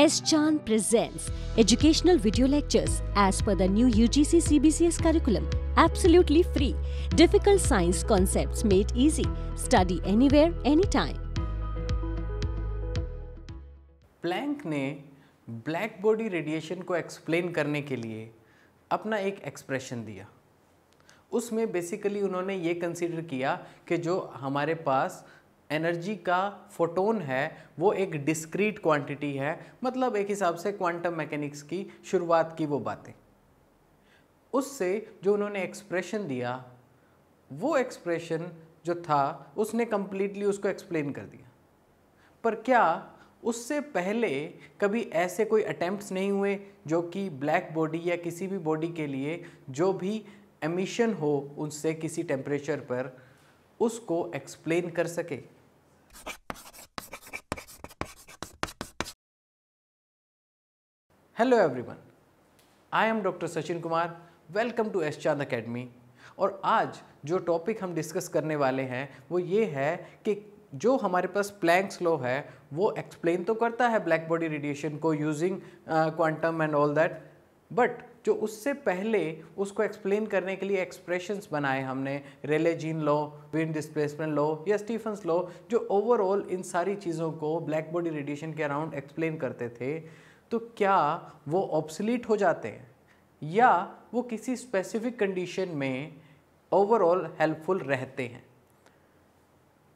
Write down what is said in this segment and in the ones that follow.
S. Chan presents educational video lectures as per the new UGC CBCS curriculum, absolutely free. Difficult science concepts made easy. Study anywhere, anytime. Planck ने black body radiation को explain करने के लिए अपना एक expression दिया उसमें basically उन्होंने ये कंसिडर किया कि जो हमारे पास एनर्जी का फोटोन है वो एक डिस्क्रीट क्वांटिटी है मतलब एक हिसाब से क्वांटम मैकेनिक्स की शुरुआत की वो बातें उससे जो उन्होंने एक्सप्रेशन दिया वो एक्सप्रेशन जो था उसने कम्प्लीटली उसको एक्सप्लेन कर दिया पर क्या उससे पहले कभी ऐसे कोई अटैम्प्ट नहीं हुए जो कि ब्लैक बॉडी या किसी भी बॉडी के लिए जो भी एमिशन हो उनसे किसी टेम्परेचर पर उसको एक्सप्लेन कर सके hello everyone I am doctor Sachin Kumar welcome to S Chand academy और आज जो टॉपिक हम डिस्कस करने वाले हैं वो ये है कि जो हमारे पास प्लैंक्स लॉ है वो एक्सप्लेन तो करता है ब्लैक बॉडी रेडिएशन को using quantum and all that but जो उससे पहले उसको एक्सप्लेन करने के लिए एक्सप्रेशंस बनाए हमने Rayleigh Jeans law Wien displacement law या स्टीफन्स लो जो ओवरऑल इन सारी चीज़ों को ब्लैक बॉडी रेडिएशन के अराउंड एक्सप्लेन करते थे तो क्या वो ऑब्सलीट हो जाते हैं या वो किसी स्पेसिफिक कंडीशन में ओवरऑल हेल्पफुल रहते हैं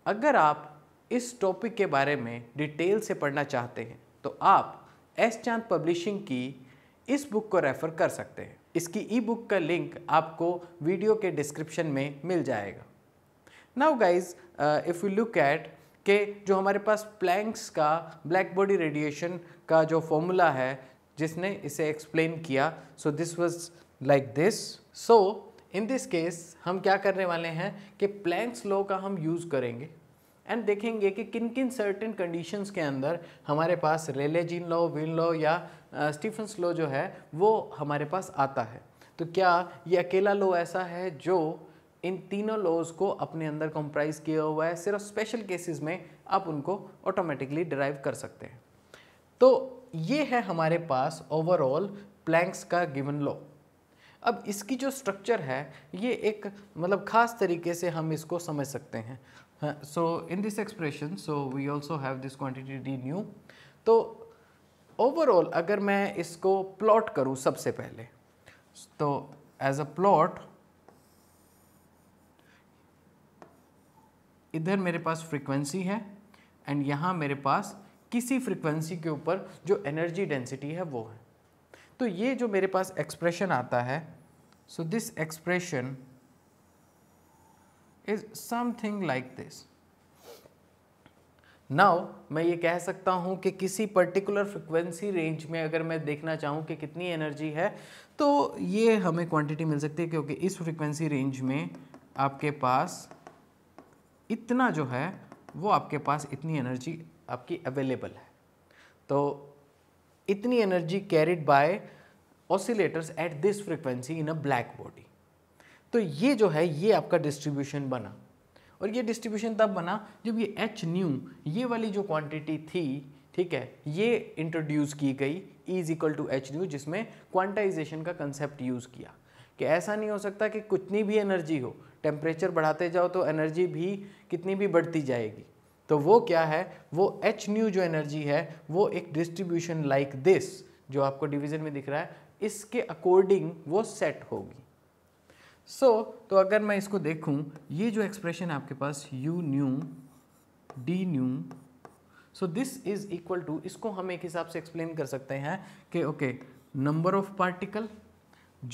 अगर आप इस टॉपिक के बारे में डिटेल से पढ़ना चाहते हैं तो आप एस चांद पब्लिशिंग की इस बुक को रेफ़र कर सकते हैं इसकी ई बुक का लिंक आपको वीडियो के डिस्क्रिप्शन में मिल जाएगा now guys if you look at के जो हमारे पास प्लैंक्स का ब्लैक बॉडी रेडिएशन का जो फॉर्मूला है जिसने इसे एक्सप्लेन किया so this was like this so in this case हम क्या करने वाले हैं कि प्लैंक्स लॉ का हम यूज़ करेंगे एंड देखेंगे कि किन किन सर्टेन कंडीशंस के अंदर हमारे पास Rayleigh Jeans law Wien law या स्टीफन लॉ जो है वो हमारे पास आता है तो क्या ये अकेला लॉ ऐसा है जो इन तीनों लॉज को अपने अंदर कंप्राइज किया हुआ है सिर्फ स्पेशल केसेस में आप उनको ऑटोमेटिकली ड्राइव कर सकते हैं तो ये है हमारे पास ओवरऑल प्लैंक्स का गिवन लॉ अब इसकी जो स्ट्रक्चर है ये एक मतलब ख़ास तरीके से हम इसको समझ सकते हैं so, in this expression, so we also have this quantity d nu. तो overall अगर मैं इसको plot करूँ सबसे पहले तो as a plot इधर मेरे पास frequency है and यहाँ मेरे पास किसी frequency के ऊपर जो energy density है वो है तो ये जो मेरे पास expression आता है so this expression is something like this now मैं ये कह सकता हूँ कि किसी पर्टिकुलर फ्रिक्वेंसी रेंज में अगर मैं देखना चाहूँ कि कितनी एनर्जी है तो ये हमें क्वांटिटी मिल सकती है क्योंकि इस फ्रिक्वेंसी रेंज में आपके पास इतना जो है वो आपके पास इतनी एनर्जी आपकी अवेलेबल है तो इतनी energy carried by oscillators at this frequency in a black body तो ये जो है ये आपका डिस्ट्रीब्यूशन बना और ये डिस्ट्रीब्यूशन तब बना जब ये एच न्यू ये वाली जो क्वांटिटी थी ठीक है ये इंट्रोड्यूस की गई is equal to H nu जिसमें क्वांटाइजेशन का कंसेप्ट यूज़ किया कि ऐसा नहीं हो सकता कि कितनी भी एनर्जी हो टेम्परेचर बढ़ाते जाओ तो एनर्जी भी कितनी भी बढ़ती जाएगी तो वो क्या है वो एच न्यू जो एनर्जी है वो एक डिस्ट्रीब्यूशन लाइक दिस जो आपको डिवीज़न में दिख रहा है इसके अकॉर्डिंग वो सेट होगी सो so, तो अगर मैं इसको देखूं ये जो एक्सप्रेशन है आपके पास u nu D nu so this is equal to इसको हम एक हिसाब से एक्सप्लेन कर सकते हैं कि ओके नंबर ऑफ पार्टिकल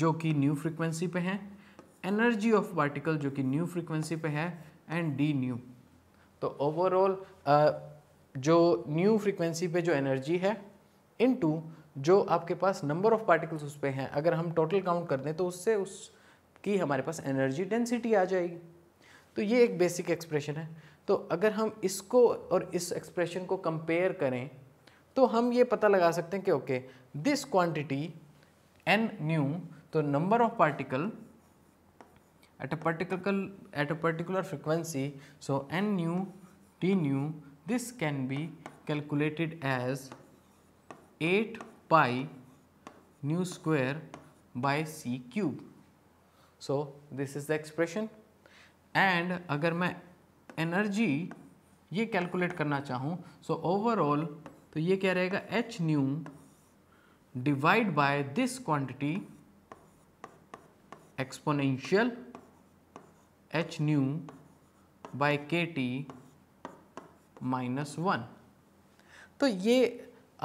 जो कि न्यू फ्रिक्वेंसी पे हैं एनर्जी ऑफ पार्टिकल जो कि न्यू फ्रिक्वेंसी पे है एंड डी न्यू तो ओवरऑल uh, जो न्यू फ्रिक्वेंसी पे जो एनर्जी है इनटू जो आपके पास नंबर ऑफ पार्टिकल्स उस पर हैं अगर हम टोटल काउंट कर दें तो उससे उस कि हमारे पास एनर्जी डेंसिटी आ जाएगी तो ये एक बेसिक एक्सप्रेशन है तो अगर हम इसको और इस एक्सप्रेशन को कंपेयर करें तो हम ये पता लगा सकते हैं कि okay this quantity N nu तो number of particle at a particle at a particular frequency so N nu T nu this can be calculated as eight pi nu square by C cube so this is the expression and अगर मैं energy ये calculate करना चाहूँ so overall तो ये क्या रहेगा H nu divide by this quantity exponential H nu by के टी माइनस वन तो ये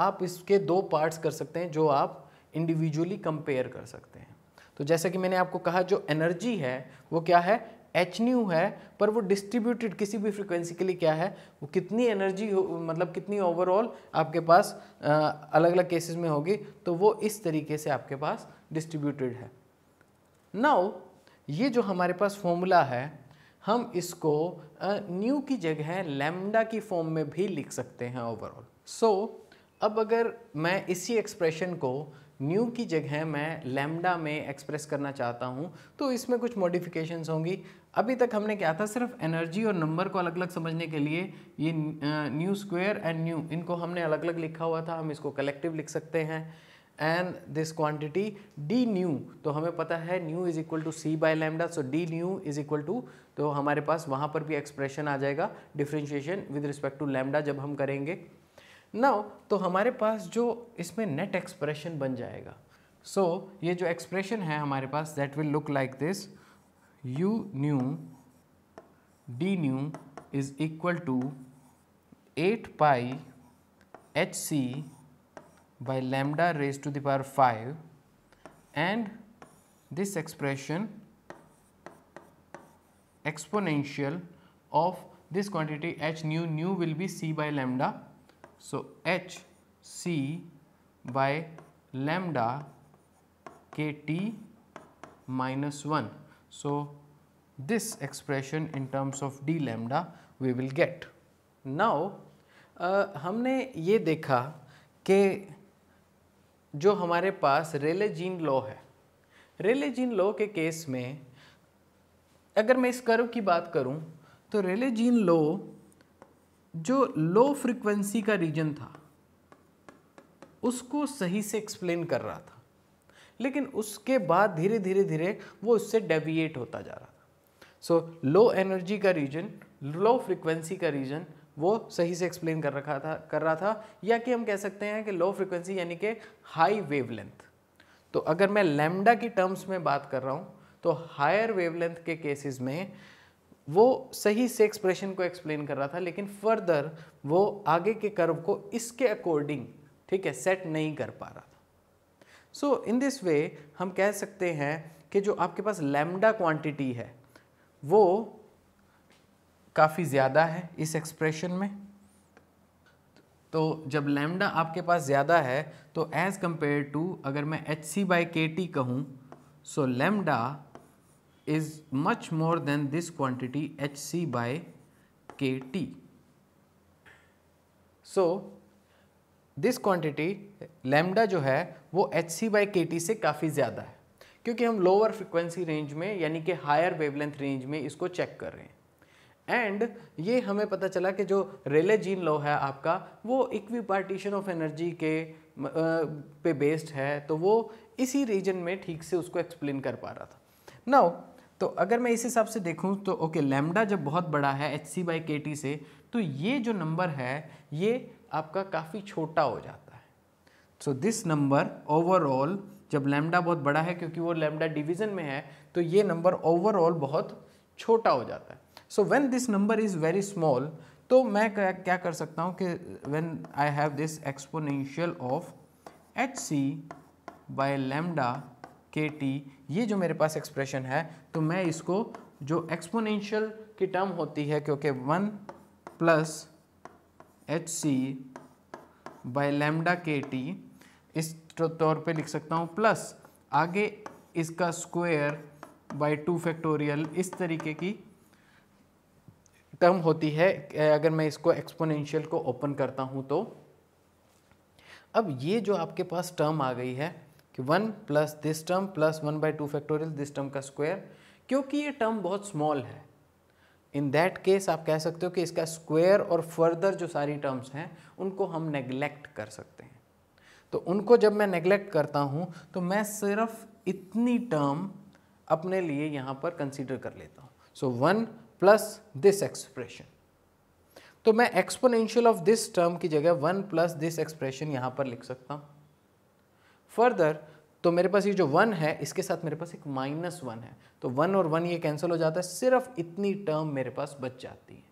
आप इसके दो पार्ट्स कर सकते हैं जो आप इंडिविजुअली कंपेयर कर सकते हैं तो जैसा कि मैंने आपको कहा जो एनर्जी है वो क्या है एच न्यू है पर वो डिस्ट्रीब्यूटेड किसी भी फ्रिक्वेंसी के लिए क्या है वो कितनी एनर्जी मतलब कितनी ओवरऑल आपके पास आ, अलग अलग केसेस में होगी तो वो इस तरीके से आपके पास डिस्ट्रीब्यूटेड है नाउ ये जो हमारे पास फॉर्मूला है हम इसको न्यू की जगह लैम्डा की फॉर्म में भी लिख सकते हैं ओवरऑल सो so, अब अगर मैं इसी एक्सप्रेशन को न्यू की जगह मैं लेमडा में एक्सप्रेस करना चाहता हूँ तो इसमें कुछ मॉडिफिकेशंस होंगी अभी तक हमने क्या था सिर्फ एनर्जी और नंबर को अलग अलग समझने के लिए ये न्यू स्क्वेयर एंड न्यू इनको हमने अलग अलग लिखा हुआ था हम इसको कलेक्टिव लिख सकते हैं and this quantity D nu तो हमें पता है nu is equal to C by lambda so D nu is equal to तो हमारे पास वहाँ पर भी एक्सप्रेशन आ जाएगा differentiation with respect to lambda जब हम करेंगे नाउ तो हमारे पास जो इसमें नेट एक्सप्रेशन बन जाएगा सो so, ये जो एक्सप्रेशन है हमारे पास that will look like this U nu D nu is equal to eight pi H C by lambda raise to the power five and this expression exponential of this quantity H nu nu will be C by lambda So H C by lambda KT minus 1. So this expression in terms of d lambda we will get. Now uh, हमने ये देखा कि जो हमारे पास Rayleigh Jeans law है Rayleigh Jeans law के case में अगर मैं इस कर्व की बात करूं तो रेले जीन लॉ जो लो फ्रिक्वेंसी का रीजन था उसको सही से एक्सप्लेन कर रहा था लेकिन उसके बाद धीरे धीरे धीरे वो उससे डेविएट होता जा रहा था सो लो एनर्जी का रीजन लो फ्रिक्वेंसी का रीजन वो सही से एक्सप्लेन कर रखा था कर रहा था या कि हम कह सकते हैं कि लो फ्रिक्वेंसी यानी कि हाई वेवलेंथ तो अगर मैं लेमडा की टर्म्स में बात कर रहा हूँ तो हायर वेवलेंथ के केसेस में वो सही से एक्सप्रेशन को एक्सप्लेन कर रहा था लेकिन फर्दर वो आगे के कर्व को इसके अकॉर्डिंग ठीक है सेट नहीं कर पा रहा था सो इन दिस वे हम कह सकते हैं कि जो आपके पास लैम्डा क्वांटिटी है वो काफ़ी ज़्यादा है इस एक्सप्रेशन में तो जब लैम्डा आपके पास ज़्यादा है तो एज़ कम्पेयर टू अगर मैं एच सी बाई के टी कहूँ so lambda is much more than this quantity Hc by Kt. So, this quantity lambda जो है वो एच सी बाई के टी से काफ़ी ज़्यादा है क्योंकि हम लोअर फ्रिक्वेंसी रेंज में यानी कि हायर वेवलेंथ रेंज में इसको चेक कर रहे हैं एंड ये हमें पता चला कि जो रेले जीन लॉ है आपका वो इक्वी पार्टीशन ऑफ एनर्जी के पे बेस्ड है तो वो इसी रीजन में ठीक से उसको एक्सप्लेन कर पा रहा था नाउ तो अगर मैं इस हिसाब से देखूँ तो ओके लेमडा जब बहुत बड़ा है एच सी बाई के टी से तो ये जो नंबर है ये आपका काफ़ी छोटा हो जाता है सो दिस नंबर ओवरऑल जब लेमडा बहुत बड़ा है क्योंकि वो लेमडा डिवीज़न में है तो ये नंबर ओवरऑल बहुत छोटा हो जाता है so when this number is very small तो मैं क्या, क्या कर सकता हूँ कि when I have this exponential of H C by lambda के टी ये जो मेरे पास एक्सप्रेशन है तो मैं इसको जो एक्सपोनेंशियल की टर्म होती है क्योंकि one plus H C by lambda के टी इस तो तौर पे लिख सकता हूँ प्लस आगे इसका स्क्वायर बाय टू फैक्टोरियल इस तरीके की टर्म होती है अगर मैं इसको एक्सपोनेंशियल को ओपन करता हूँ तो अब ये जो आपके पास टर्म आ गई है कि one plus this term plus one by two factorial this term का स्क्वायर क्योंकि ये टर्म बहुत स्मॉल है इन दैट केस आप कह सकते हो कि इसका स्क्वायर और फर्दर जो सारी टर्म्स हैं उनको हम नेग्लेक्ट कर सकते हैं तो उनको जब मैं नेग्लेक्ट करता हूँ तो मैं सिर्फ इतनी टर्म अपने लिए यहाँ पर कंसिडर कर लेता हूँ so one plus this expression तो मैं एक्सपोनेंशियल ऑफ दिस टर्म की जगह वन प्लस दिस एक्सप्रेशन यहाँ पर लिख सकता हूँ फर्दर तो मेरे पास ये जो वन है इसके साथ मेरे पास एक माइनस वन है तो वन और वन ये कैंसिल हो जाता है सिर्फ इतनी टर्म मेरे पास बच जाती है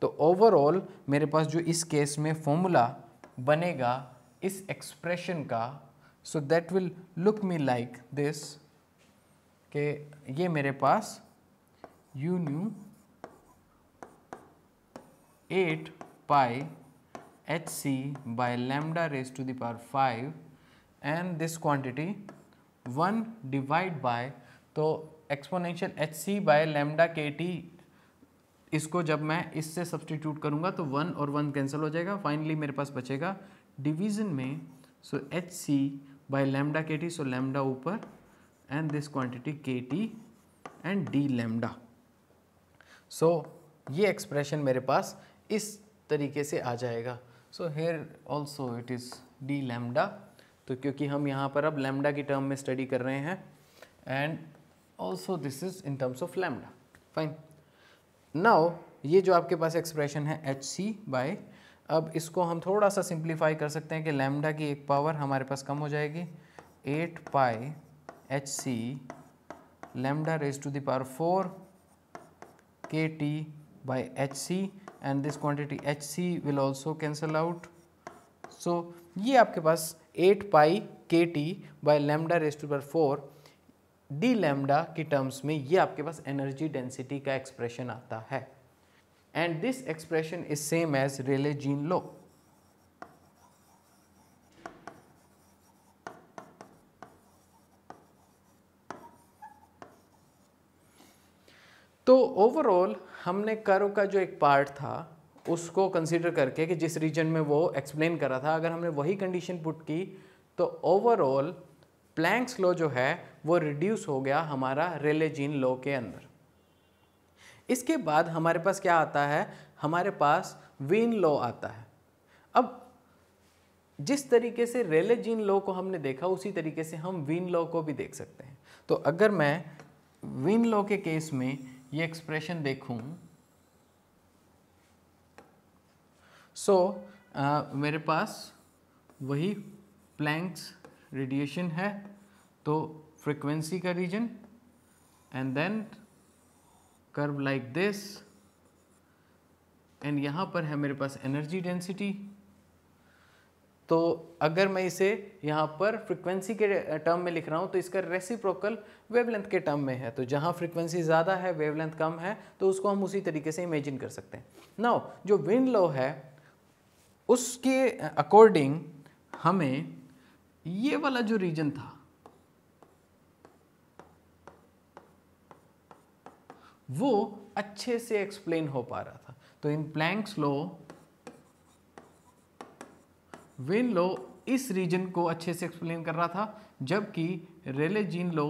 तो ओवरऑल मेरे पास जो इस केस में फॉर्मूला बनेगा इस एक्सप्रेशन का so that will look me like this के ये मेरे पास U nu eight pi H C by lambda raise to the power five and this quantity one divide by तो exponential H C by lambda के T इसको जब मैं इससे सब्सटीट्यूट करूँगा तो वन और वन कैंसिल हो जाएगा फाइनली मेरे पास बचेगा डिवीजन में so H C by lambda के टी सो लेमडा ऊपर and this quantity K T and D lambda so ये एक्सप्रेशन मेरे पास इस तरीके से आ जाएगा so here also it is D lambda तो क्योंकि हम यहाँ पर अब लेमडा की टर्म में स्टडी कर रहे हैं and also this is in terms of lambda fine now ये जो आपके पास एक्सप्रेशन है एच सी बाय अब इसको हम थोड़ा सा सिंप्लीफाई कर सकते हैं कि लेमडा की एक पावर हमारे पास कम हो जाएगी eight pi H C lambda raise to the power four K T by H C and this quantity H C will also cancel out so ये आपके पास eight pi K T by lambda raise power four D lambda की terms में ये आपके पास energy density का expression आता है and this expression is same as Rayleigh Jeans law तो ओवरऑल हमने कर्व का जो एक पार्ट था उसको कंसिडर करके कि जिस रीजन में वो एक्सप्लेन करा था अगर हमने वही कंडीशन पुट की तो ओवरऑल प्लैंक्स लॉ जो है वो रिड्यूस हो गया हमारा रेले जीन लॉ के अंदर इसके बाद हमारे पास क्या आता है हमारे पास वीन लॉ आता है अब जिस तरीके से रेले जीन लॉ को हमने देखा उसी तरीके से हम वीन लॉ को भी देख सकते हैं तो अगर मैं वीन लॉ के केस में ये एक्सप्रेशन देखूँ सो so, uh, मेरे पास वही प्लैंक्स रेडिएशन है तो फ्रिक्वेंसी का region and then curve like this and यहाँ पर है मेरे पास एनर्जी डेंसिटी तो अगर मैं इसे यहाँ पर फ्रिक्वेंसी के टर्म uh, में लिख रहा हूँ तो इसका रेसिप्रोकल वेवलेंथ के टर्म में है तो जहाँ फ्रिक्वेंसी ज़्यादा है वेवलेंथ कम है तो उसको हम उसी तरीके से इमेजिन कर सकते हैं नाउ जो विंड लो है उसके अकॉर्डिंग हमें ये वाला जो रीजन था वो अच्छे से एक्सप्लेन हो पा रहा था तो इन प्लैंक्स लो विन लो इस रीजन को अच्छे से एक्सप्लेन कर रहा था जबकि रेलेजीन लो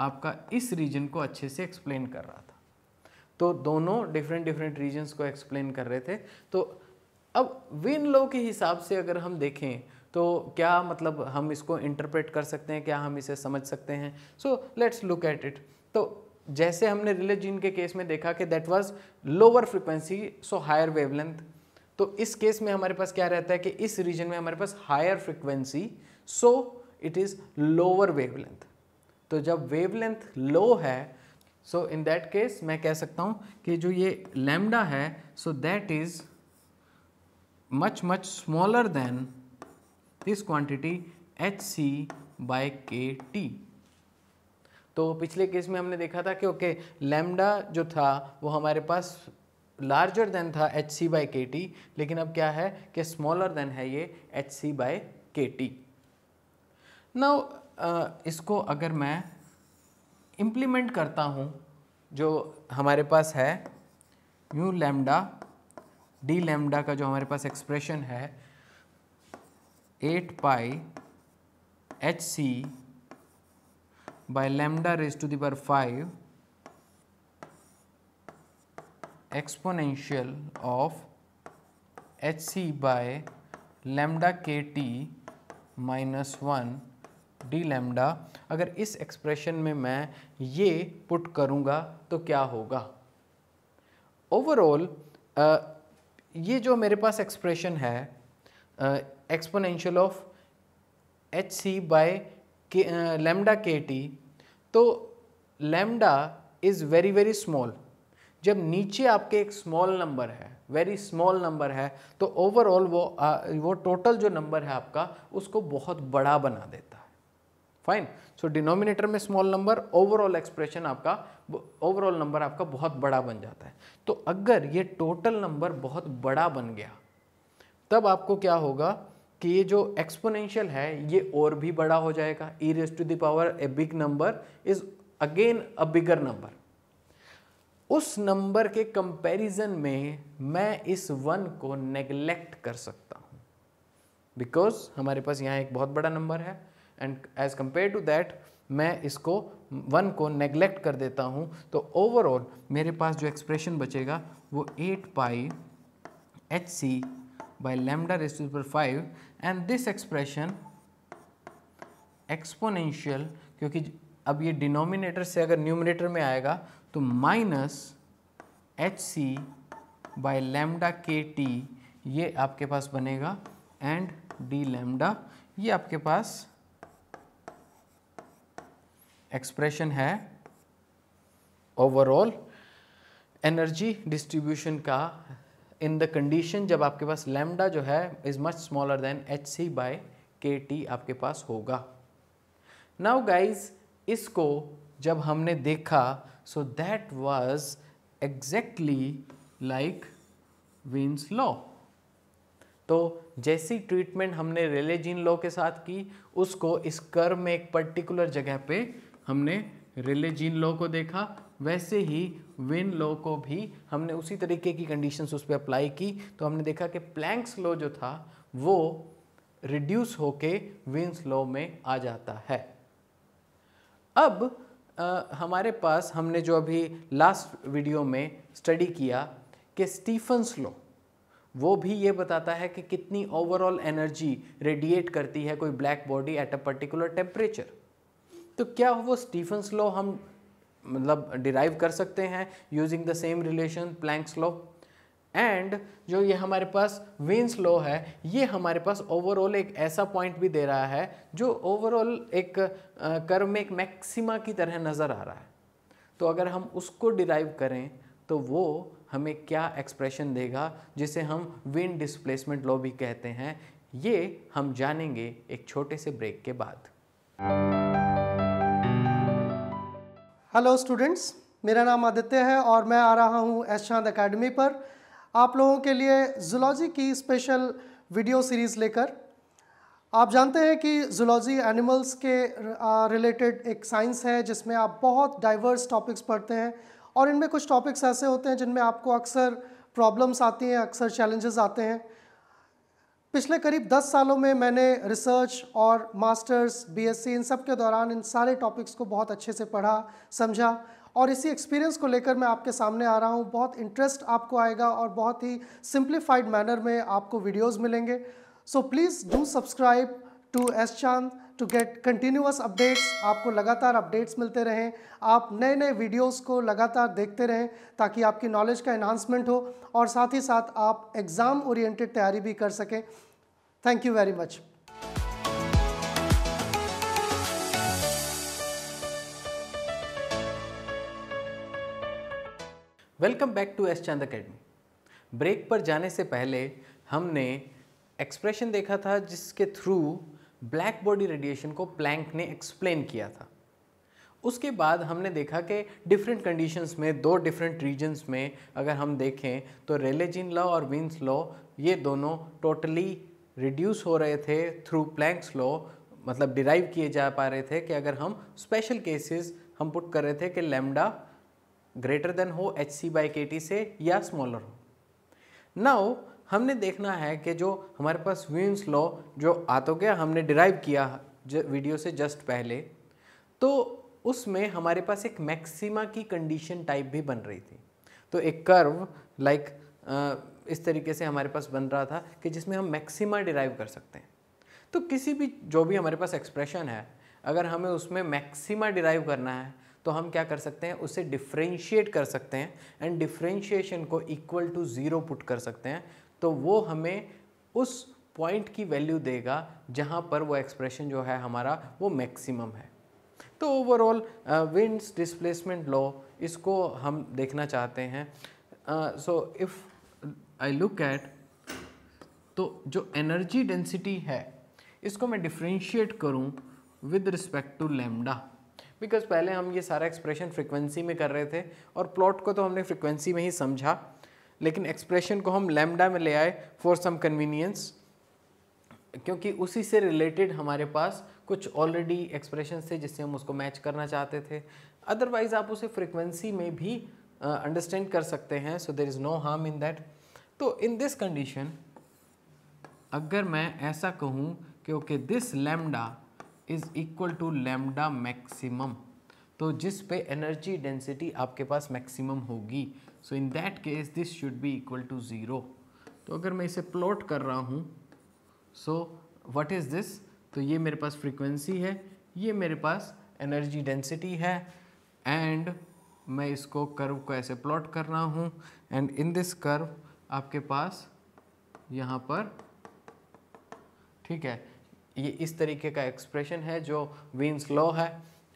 आपका इस रीजन को अच्छे से एक्सप्लेन कर रहा था तो दोनों डिफरेंट डिफरेंट रीजन्स को एक्सप्लेन कर रहे थे तो अब विन लो के हिसाब से अगर हम देखें तो क्या मतलब हम इसको इंटरप्रेट कर सकते हैं क्या हम इसे समझ सकते हैं so let's look at it तो जैसे हमने रिले जीन के केस में देखा कि that was lower frequency so higher wavelength तो इस केस में हमारे पास क्या रहता है कि इस रीजन में हमारे पास higher frequency so it is lower wavelength तो जब वेवलेंथ लो है सो इन दैट केस मैं कह सकता हूँ कि जो ये लेमडा है so that is much much smaller than this quantity by के टी तो पिछले केस में हमने देखा था कि ओके लेमडा जो था वो हमारे पास लार्जर देन था एच सी बाई के टी लेकिन अब क्या है कि स्मॉलर देन है ये एच सी बाई के टी नाउ इसको अगर मैं इम्प्लीमेंट करता हूँ जो हमारे पास है यू लेमडा डी लेमडा का जो हमारे पास एक्सप्रेशन है eight pi H C by lambda raise to the power five exponential of H C by lambda के T minus one d lambda अगर इस एक्सप्रेशन में मैं ये पुट करूंगा तो क्या होगा ओवरऑल ये जो मेरे पास एक्सप्रेशन है exponential of H C by lambda के टी तो lambda is very very small जब नीचे आपके एक स्मॉल नंबर है वेरी स्मॉल नंबर है तो ओवरऑल वो आ, वो टोटल जो नंबर है आपका उसको बहुत बड़ा बना देता है फाइन सो डिनोमिनेटर में स्मॉल नंबर ओवरऑल एक्सप्रेशन आपका ओवरऑल नंबर आपका बहुत बड़ा बन जाता है तो अगर ये टोटल नंबर बहुत बड़ा बन गया तब आपको क्या होगा कि ये जो एक्सपोनेंशियल है ये और भी बड़ा हो जाएगा e raise to the power a big number is again a bigger number उस नंबर के कंपैरिजन में मैं इस वन को नेगलेक्ट कर सकता हूं बिकॉज हमारे पास यहां एक बहुत बड़ा नंबर है and as compare to that मैं इसको वन को नेग्लेक्ट कर देता हूँ तो ओवरऑल मेरे पास जो एक्सप्रेशन बचेगा वो eight pi H C by lambda raise power five and this expression exponential क्योंकि अब ये डिनोमिनेटर से अगर न्यूमिनेटर में आएगा तो minus h C by lambda के टी ये आपके पास बनेगा एंड डी लेमडा ये आपके पास एक्सप्रेशन है ओवरऑल एनर्जी डिस्ट्रीब्यूशन का इन द कंडीशन जब आपके पास लैम्डा जो है is much smaller than h C by के टी आपके पास होगा नाउ गाइज इसको जब हमने देखा so that was exactly like Wien's law तो जैसी ट्रीटमेंट हमने रेलेजिन लॉ के साथ की उसको इस कर्व में एक पर्टिकुलर जगह पे हमने रिले जीन लॉ को देखा वैसे ही विन लॉ को भी हमने उसी तरीके की कंडीशंस उस पर अप्लाई की तो हमने देखा कि प्लैंक्स लॉ जो था वो रिड्यूस होके विन्स लॉ में आ जाता है अब आ, हमारे पास हमने जो अभी लास्ट वीडियो में स्टडी किया कि स्टीफन्स लॉ वो भी ये बताता है कि कितनी ओवरऑल एनर्जी रेडिएट करती है कोई black body at a particular temperature तो क्या वो स्टीफन्स लॉ हम मतलब डिराइव कर सकते हैं using the same relation Planck's law and जो ये हमारे पास वेंस लॉ है ये हमारे पास ओवरऑल एक ऐसा पॉइंट भी दे रहा है जो ओवरऑल एक कर्व में एक मैक्सिमा की तरह नज़र आ रहा है तो अगर हम उसको डिराइव करें तो वो हमें क्या एक्सप्रेशन देगा जिसे हम विंड डिस्प्लेसमेंट लॉ भी कहते हैं ये हम जानेंगे एक छोटे से ब्रेक के बाद हेलो स्टूडेंट्स मेरा नाम आदित्य है और मैं आ रहा हूँ एस चांद अकेडमी पर आप लोगों के लिए जुलॉजी की स्पेशल वीडियो सीरीज़ लेकर आप जानते हैं कि जुलॉजी एनिमल्स के रिलेटेड एक साइंस है जिसमें आप बहुत डाइवर्स टॉपिक्स पढ़ते हैं और इनमें कुछ टॉपिक्स ऐसे होते हैं जिनमें आपको अक्सर प्रॉब्लम्स आती हैं अक्सर चैलेंजेस आते हैं पिछले करीब 10 सालों में मैंने रिसर्च और मास्टर्स बीएससी इन सब के दौरान इन सारे टॉपिक्स को बहुत अच्छे से पढ़ा समझा और इसी एक्सपीरियंस को लेकर मैं आपके सामने आ रहा हूँ बहुत इंटरेस्ट आपको आएगा और बहुत ही सिंप्लीफाइड मैनर में आपको वीडियोज़ मिलेंगे so please do subscribe to S Chand to get continuous updates आपको लगातार अपडेट्स मिलते रहें आप नए नए वीडियोस को लगातार देखते रहें ताकि आपकी नॉलेज का इन्हांसमेंट हो और साथ ही साथ आप एग्ज़ाम ओरिएंटेड तैयारी भी कर सकें thank you very much welcome back to S Chand Academy break पर जाने से पहले हमने एक्सप्रेशन देखा था जिसके थ्रू ब्लैक बॉडी रेडिएशन को प्लैंक ने एक्सप्लेन किया था उसके बाद हमने देखा कि डिफरेंट कंडीशंस में दो डिफरेंट रीजन्स में अगर हम देखें तो रेलेजिन लॉ और विंस लॉ ये दोनों टोटली रिड्यूस हो रहे थे थ्रू प्लैंक्स लॉ मतलब डिराइव किए जा पा रहे थे कि अगर हम स्पेशल केसेस हम पुट कर रहे थे कि लेमडा ग्रेटर देन हो एच सी बाई के टी से या स्मॉलर हो नाउ हमने देखना है कि जो हमारे पास व्यून्स लॉ जो आ तो गया हमने डिराइव किया वीडियो से जस्ट पहले तो उसमें हमारे पास एक मैक्सिमा की कंडीशन टाइप भी बन रही थी तो एक कर्व लाइक इस तरीके से हमारे पास बन रहा था कि जिसमें हम मैक्सिमा डिराइव कर सकते हैं तो किसी भी जो भी हमारे पास एक्सप्रेशन है अगर हमें उसमें मैक्सिमा डिराइव करना है तो हम क्या कर सकते हैं उसे डिफ्रेंशिएट कर सकते हैं एंड डिफ्रेंशिएशन को इक्वल टू ज़ीरो पुट कर सकते हैं तो वो हमें उस पॉइंट की वैल्यू देगा जहाँ पर वो एक्सप्रेशन जो है हमारा वो मैक्सिमम है तो ओवरऑल विंड्स डिस्प्लेसमेंट लॉ इसको हम देखना चाहते हैं so if I look at तो जो एनर्जी डेंसिटी है इसको मैं डिफ्रेंशिएट करूँ with respect to lambda because पहले हम ये सारा एक्सप्रेशन फ्रिक्वेंसी में कर रहे थे और प्लॉट को तो हमने फ्रिक्वेंसी में ही समझा लेकिन एक्सप्रेशन को हम लेमडा में ले आए फॉर सम कन्वीनियंस क्योंकि उसी से रिलेटेड हमारे पास कुछ ऑलरेडी एक्सप्रेशन थे जिससे हम उसको मैच करना चाहते थे अदरवाइज़ आप उसे फ्रिक्वेंसी में भी अंडरस्टैंड uh, कर सकते हैं so there is no harm in that तो इन दिस कंडीशन अगर मैं ऐसा कहूँ कि okay this lambda is equal to lambda maximum तो जिस पे एनर्जी डेंसिटी आपके पास मैक्सिमम होगी so in that case this should be equal to zero तो अगर मैं इसे प्लॉट कर रहा हूँ सो वट इज़ दिस तो ये मेरे पास फ्रिक्वेंसी है ये मेरे पास एनर्जी डेंसिटी है एंड मैं इसको कर्व को ऐसे प्लॉट कर रहा हूँ एंड इन दिस कर्व आपके पास यहाँ पर ठीक है ये इस तरीके का एक्सप्रेशन है जो वीन्स लॉ है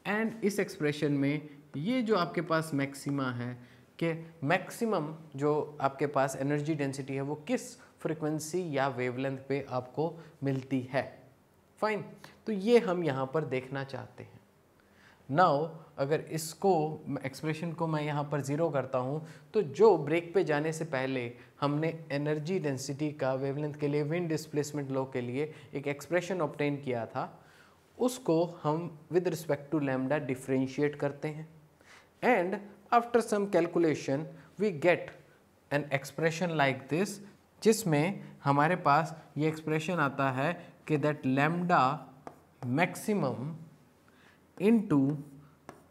एंड इस एक्सप्रेशन में ये जो आपके पास मैक्सिमा है कि मैक्सिमम जो आपके पास एनर्जी डेंसिटी है वो किस फ्रिक्वेंसी या वेवलेंथ पे आपको मिलती है फाइन तो ये हम यहाँ पर देखना चाहते हैं नाउ अगर इसको एक्सप्रेशन को मैं यहाँ पर ज़ीरो करता हूँ तो जो ब्रेक पे जाने से पहले हमने एनर्जी डेंसिटी का वेवलेंथ के लिए विंड डिस्प्लेसमेंट लो के लिए एक एक्सप्रेशन ऑप्टेन किया था उसको हम with respect to lambda differentiate करते हैं and after some calculation we get an expression like this जिसमें हमारे पास ये एक्सप्रेशन आता है कि that lambda maximum into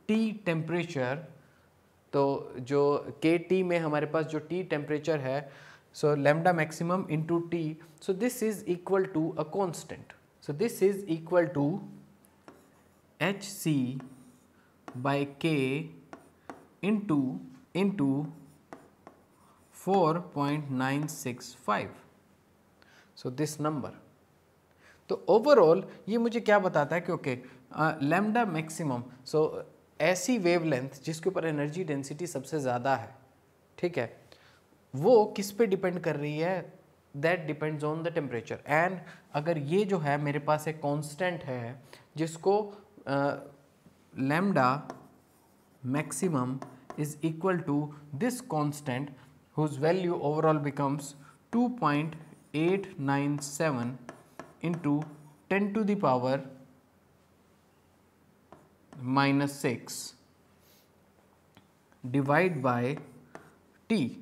T temperature तो जो के टी में हमारे पास जो टी टेम्परेचर है so lambda maximum into T so this is equal to a constant so this is equal to h C by k into into four point nine six five so this number तो overall ये मुझे क्या बताता है कि okay lambda maximum so ऐसी wavelength जिसके ऊपर एनर्जी डेंसिटी सबसे ज़्यादा है ठीक है वो किस पे डिपेंड कर रही है that depends on the temperature and अगर ये जो है मेरे पास एक कांस्टेंट है जिसको lambda uh, maximum is equal to this constant whose value overall becomes 2.897 into 10 to the power minus 6 divide by t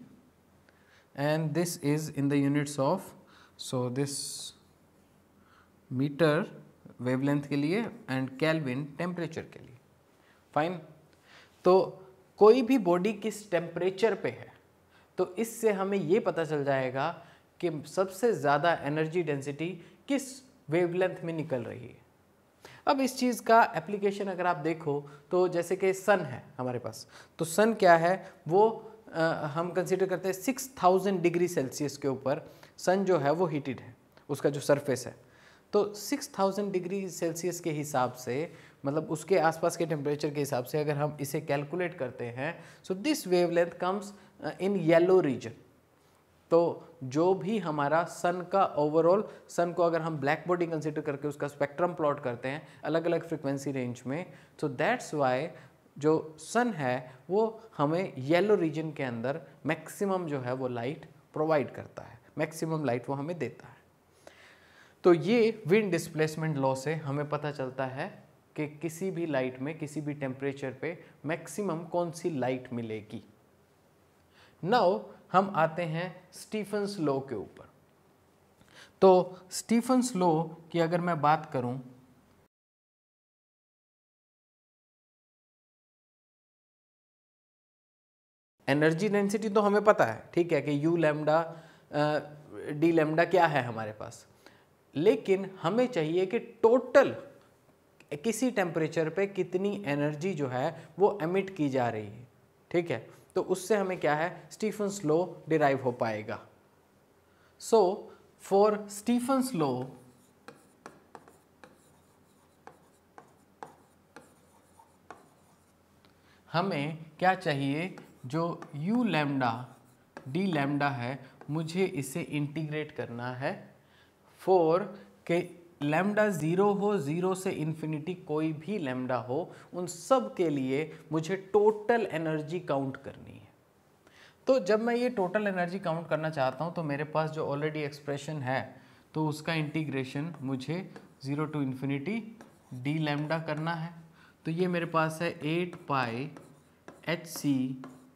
and this is in the units of so this meter wavelength ke liye and Kelvin temperature ke liye fine. तो कोई भी body किस temperature पे है तो इससे हमें ये पता चल जाएगा कि सबसे ज़्यादा एनर्जी डेंसिटी किस वेवलेंथ में निकल रही है अब इस चीज़ का एप्लीकेशन अगर आप देखो तो जैसे कि सन है हमारे पास तो सन क्या है वो आ, हम कंसिडर करते हैं सिक्स थाउजेंड डिग्री सेल्सियस के ऊपर सन जो है वो हीटेड है उसका जो सरफेस है तो सिक्स थाउजेंड डिग्री सेल्सियस के हिसाब से मतलब उसके आसपास के टेम्परेचर के हिसाब से अगर हम इसे कैलकुलेट करते हैं so this wavelength comes in yellow region तो जो भी हमारा सन का ओवरऑल सन को अगर हम ब्लैक बॉडी कंसिडर करके उसका स्पेक्ट्रम प्लॉट करते हैं अलग अलग फ्रिक्वेंसी रेंज में तो दैट्स वाई जो सन है वो हमें येलो रीजन के अंदर मैक्सिमम जो है वो लाइट प्रोवाइड करता है मैक्सिमम लाइट वो हमें देता है तो ये विंड डिस्प्लेसमेंट लॉ से हमें पता चलता है कि किसी भी लाइट में किसी भी टेम्परेचर पे मैक्सिमम कौन सी लाइट मिलेगी नाउ हम आते हैं स्टीफन स्लो के ऊपर तो स्टीफन स्लो की अगर मैं बात करूं एनर्जी डेंसिटी तो हमें पता है ठीक है कि यू लेमडा डी लेमडा क्या है हमारे पास लेकिन हमें चाहिए कि टोटल किसी टेम्परेचर पे कितनी एनर्जी जो है वो एमिट की जा रही है ठीक है तो उससे हमें क्या है स्टीफन स्लो डिराइव हो पाएगा सो फॉर स्टीफन स्लो हमें क्या चाहिए जो u लेमडा d लेमडा है मुझे इसे इंटीग्रेट करना है फोर के लेमडा ज़ीरो हो ज़ीरो से इन्फिनिटी कोई भी लेमडा हो उन सब के लिए मुझे टोटल एनर्जी काउंट करनी है तो जब मैं ये टोटल एनर्जी काउंट करना चाहता हूँ तो मेरे पास जो ऑलरेडी एक्सप्रेशन है तो उसका इंटीग्रेशन मुझे zero to infinity d lambda करना है तो ये मेरे पास है eight pi H C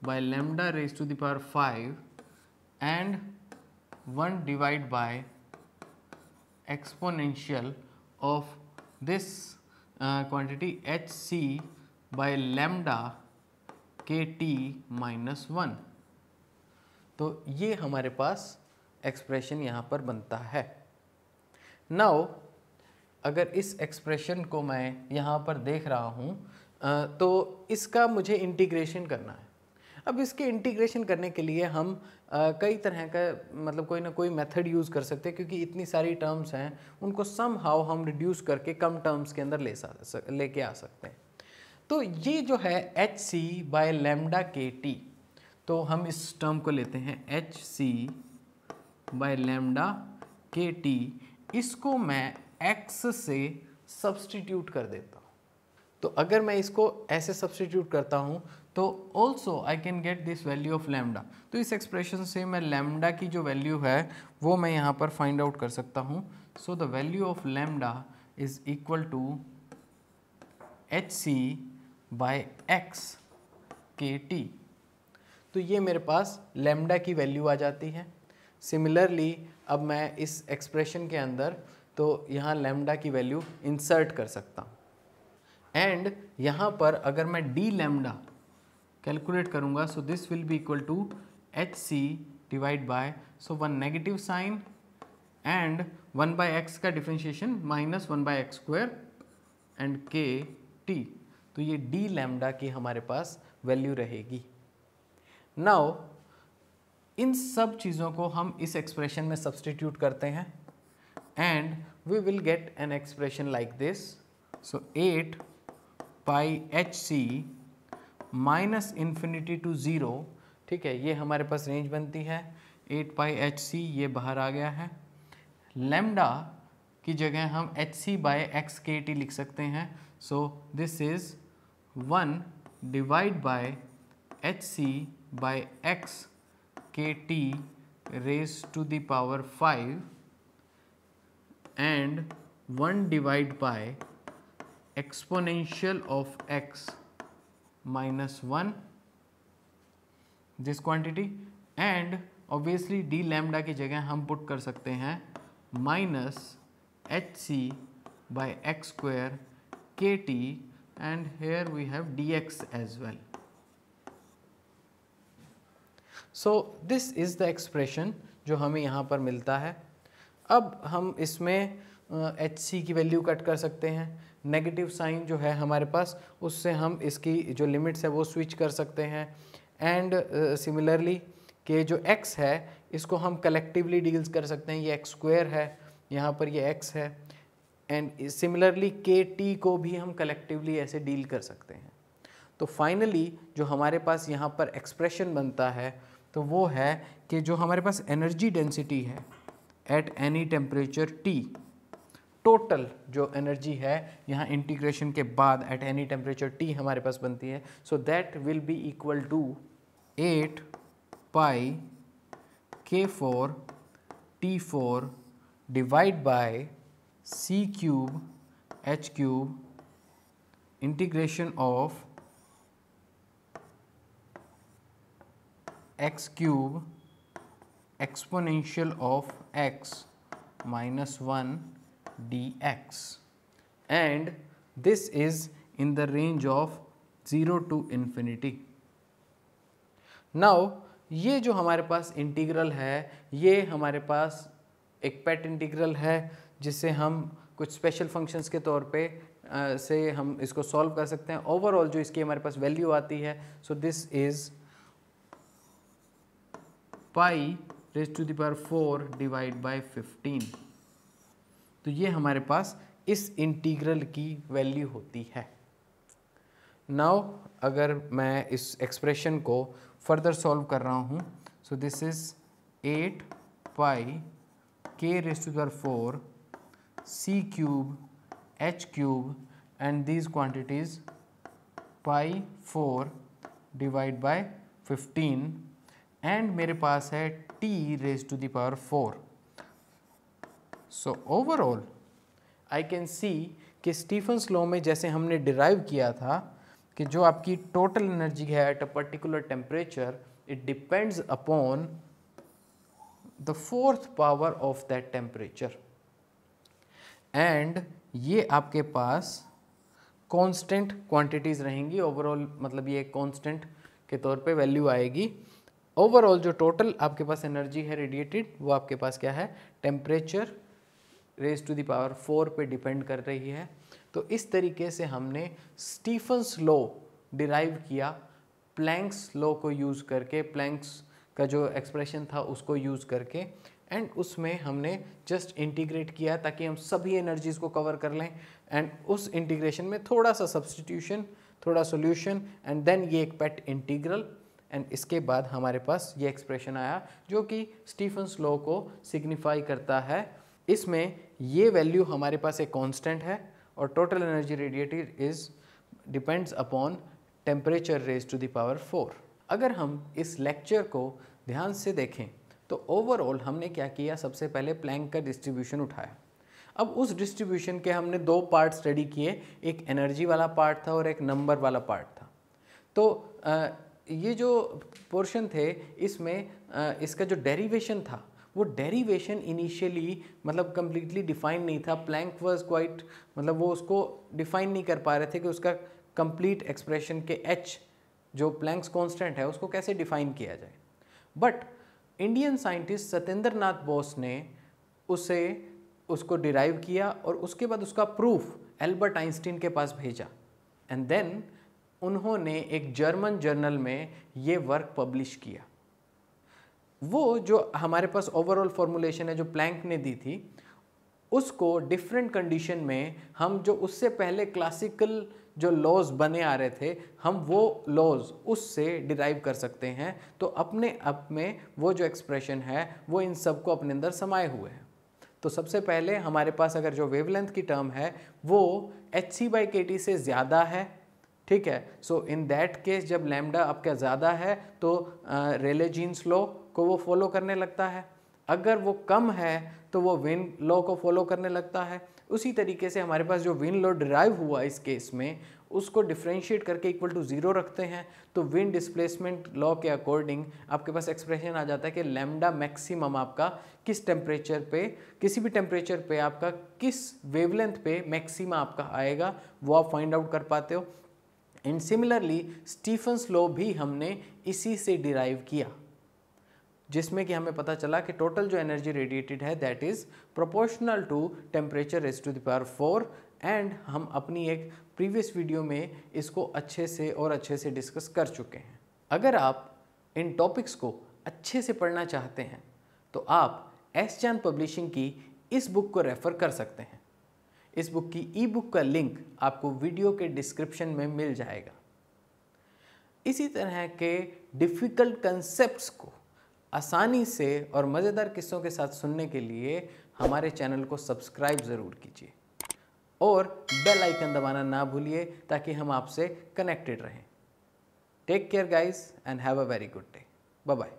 by lambda raise to the power five and one divide by exponential of this uh, quantity hc by lambda T minus one तो ये हमारे पास एक्सप्रेशन यहाँ पर बनता है नाउ अगर इस एक्सप्रेशन को मैं यहाँ पर देख रहा हूँ uh, तो इसका मुझे इंटीग्रेशन करना है अब इसके इंटीग्रेशन करने के लिए हम आ, कई तरह का मतलब कोई ना कोई मेथड यूज़ कर सकते हैं क्योंकि इतनी सारी टर्म्स हैं उनको सम हाउ हम रिड्यूस करके कम टर्म्स के अंदर ले लेके आ सकते हैं तो ये जो है एच सी बाय लेमडा के टी तो हम इस टर्म को लेते हैं एच सी बाय लेमडा के टी इसको मैं एक्स से सब्सटीट्यूट कर देता हूँ तो अगर मैं इसको ऐसे सब्सटीट्यूट करता हूँ तो also I can get this value of lambda तो इस एक्सप्रेशन से मैं लेमडा की जो वैल्यू है वो मैं यहाँ पर फाइंड आउट कर सकता हूँ so the value of lambda is equal to h C by x k T तो ये मेरे पास लेमडा की वैल्यू आ जाती है सिमिलरली अब मैं इस एक्सप्रेशन के अंदर तो यहाँ लेमडा की वैल्यू इंसर्ट कर सकता हूँ एंड यहाँ पर अगर मैं डी लेमडा कैलकुलेट करूँगा so this will be equal to h c divide by so one negative sign and one by x का differentiation minus one by x square and k T तो ये D lambda की हमारे पास value रहेगी now in सब चीज़ों को हम इस एक्सप्रेशन में सब्सटीट्यूट करते हैं and we will get an expression like this so eight pi H c minus infinity to zero ठीक है ये हमारे पास रेंज बनती है एट पाई एच सी ये बाहर आ गया है लेमडा की जगह हम h C by x k T लिख सकते हैं so this is one divide by h C by x k T raise to the power five and one divide by exponential of x minus one this quantity and obviously d lambda की जगह हम put कर सकते हैं minus h C by x square k T and here we have d x as well so this is the expression जो हमें यहाँ पर मिलता है अब हम इसमें एच सी की वैल्यू कट कर सकते हैं नेगेटिव साइन जो है हमारे पास उससे हम इसकी जो लिमिट्स है वो स्विच कर सकते हैं एंड सिमिलरली uh, के जो x है इसको हम कलेक्टिवली डील्स कर सकते हैं ये एक्स स्क्वेयर है यहाँ पर ये x है एंड सिमिलरली के टी को भी हम कलेक्टिवली ऐसे डील कर सकते हैं तो फाइनली जो हमारे पास यहाँ पर एक्सप्रेशन बनता है तो वो है कि जो हमारे पास एनर्जी डेंसिटी है at any temperature T total जो एनर्जी है यहाँ इंटीग्रेशन के बाद एट एनी टेम्परेचर टी हमारे पास बनती है so that will be equal to eight pi k four T four divide by c cube h cube integration of x cube exponential of x minus one dx and this is in the range of 0 to infinity. Now ये जो हमारे पास integral है ये हमारे पास एक पेट integral है जिसे हम कुछ स्पेशल फंक्शंस के तौर पे आ, से हम इसको सॉल्व कर सकते हैं ओवरऑल जो इसकी हमारे पास वैल्यू आती है so this is pi raise to the power four divide by fifteen तो ये हमारे पास इस इंटीग्रल की वैल्यू होती है नाउ अगर मैं इस एक्सप्रेशन को फर्दर सॉल्व कर रहा हूँ so this is eight pi k to raise to four c cube h cube and these quantities pi four divide by fifteen and मेरे पास है T raise to the power four so overall I can see कि Stefan's slow में जैसे हमने derive किया था कि जो आपकी टोटल एनर्जी है at a particular temperature it depends upon the fourth power of that temperature and ये आपके पास कांस्टेंट क्वांटिटीज़ रहेंगी ओवरऑल मतलब ये कांस्टेंट के तौर पे वैल्यू आएगी ओवरऑल जो टोटल आपके पास एनर्जी है रेडिएटेड वो आपके पास क्या है temperature raise to the power four पे डिपेंड कर रही है तो इस तरीके से हमने स्टीफन्स लॉ डिराइव किया प्लैंक्स लॉ को यूज़ करके प्लैंक्स का जो एक्सप्रेशन था उसको यूज़ करके एंड उसमें हमने जस्ट इंटीग्रेट किया ताकि हम सभी एनर्जीज़ को कवर कर लें एंड उस इंटीग्रेशन में थोड़ा सा सब्सटीट्यूशन थोड़ा सोल्यूशन एंड देन ये एक पेट इंटीग्रल एंड इसके बाद हमारे पास ये एक्सप्रेशन आया जो कि स्टीफन स्लो को सिग्निफाई करता है इसमें ये वैल्यू हमारे पास एक कांस्टेंट है और total energy radiated is depends upon temperature raise to the power four अगर हम इस लेक्चर को ध्यान से देखें तो ओवरऑल हमने क्या किया सबसे पहले प्लैंक का डिस्ट्रीब्यूशन उठाया अब उस डिस्ट्रीब्यूशन के हमने दो पार्ट स्टडी किए एक एनर्जी वाला पार्ट था और एक नंबर वाला पार्ट था तो आ, ये जो पोर्शन थे इसमें इसका जो डेरिवेशन था वो डेरिवेशन इनिशियली मतलब कम्प्लीटली डिफाइन नहीं था प्लैंक वर्स क्वाइट मतलब वो उसको डिफाइन नहीं कर पा रहे थे कि उसका कंप्लीट एक्सप्रेशन के एच जो प्लैंक्स कॉन्स्टेंट है उसको कैसे डिफाइन किया जाए but Indian scientist Satyendra Nath Bose ने उसे उसको डिराइव किया और उसके बाद उसका प्रूफ एल्बर्ट आइंस्टीन के पास भेजा एंड देन उन्होंने एक जर्मन जर्नल में ये वर्क पब्लिश किया वो जो हमारे पास ओवरऑल फॉर्मुलेशन है जो प्लैंक ने दी थी उसको डिफरेंट कंडीशन में हम जो उससे पहले क्लासिकल जो लॉज बने आ रहे थे हम वो लॉज उससे डिराइव कर सकते हैं तो अपने आप में वो जो एक्सप्रेशन है वो इन सब को अपने अंदर समाये हुए हैं तो सबसे पहले हमारे पास अगर जो वेवलेंथ की टर्म है वो एच सी बाई के टी से ज़्यादा है ठीक है सो इन दैट केस जब लैमडा आपका ज़्यादा है तो रेले जीन्स लो को वो फॉलो करने लगता है अगर वो कम है तो वो विन लॉ को फॉलो करने लगता है उसी तरीके से हमारे पास जो विन लॉ डिराइव हुआ इस केस में उसको डिफ्रेंशिएट करके इक्वल टू ज़ीरो रखते हैं तो विन डिस्प्लेसमेंट लॉ के अकॉर्डिंग आपके पास एक्सप्रेशन आ जाता है कि लेमडा मैक्सिमम आपका किस टेम्परेचर पे किसी भी टेम्परेचर पे आपका किस वेवलेंथ पे मैक्सिमा आपका आएगा वो आप फाइंड आउट कर पाते हो एंड सिमिलरली स्टीफन्स लॉ भी हमने इसी से डिराइव किया जिसमें कि हमें पता चला कि टोटल जो एनर्जी रेडिएटेड है that is proportional to temperature as to the power four and हम अपनी एक प्रीवियस वीडियो में इसको अच्छे से और अच्छे से डिस्कस कर चुके हैं अगर आप इन टॉपिक्स को अच्छे से पढ़ना चाहते हैं तो आप एस जान पब्लिशिंग की इस बुक को रेफ़र कर सकते हैं इस बुक की ई बुक का लिंक आपको वीडियो के डिस्क्रिप्शन में मिल जाएगा इसी तरह के डिफ़िकल्ट कंसेप्ट को आसानी से और मज़ेदार किस्सों के साथ सुनने के लिए हमारे चैनल को सब्सक्राइब ज़रूर कीजिए और बेल आइकन दबाना ना भूलिए ताकि हम आपसे कनेक्टेड रहें take care guys and have a very good day bye bye